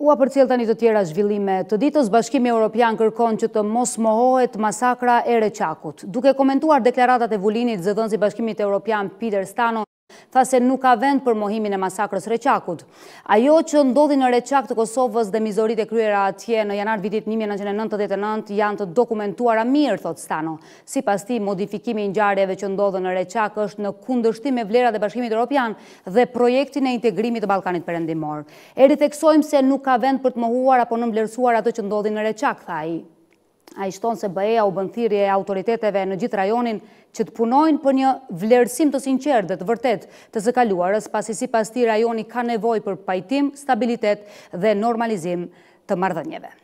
Ua për cilë tani të tjera zhvillime, të ditës bashkimi Europian kërkon që të mos mohohet masakra e reqakut. Duke komentuar deklaratat e vullinit si bashkimit Europian Peter Stano, tha se nuk ka vend për mohimin e masakrës Reçakut. Ajo që ndodhi në Reçak të Kosovës dhe mizorit e kryera atje në janar vitit 1999 janë të dokumentuar a mirë, thot Stano. Si pas ti, modifikimi i gjarjeve që ndodhin në Reçak është në kundështim e vlera dhe bashkimit Europian dhe projektin e integrimit të Balkanit përendimor. Eri theksojmë se nuk ka vend për të mohuar apo në mblersuar ato që ndodhi në Reçak, tha i a i shtonë se bëheja u bëndhirje e autoriteteve në gjithë rajonin që të punojnë për një vlerësim të sinqerë dhe të vërtet të zëkaluarës pasi si pas ti rajoni ka nevoj për pajtim, stabilitet dhe normalizim të mardhënjeve.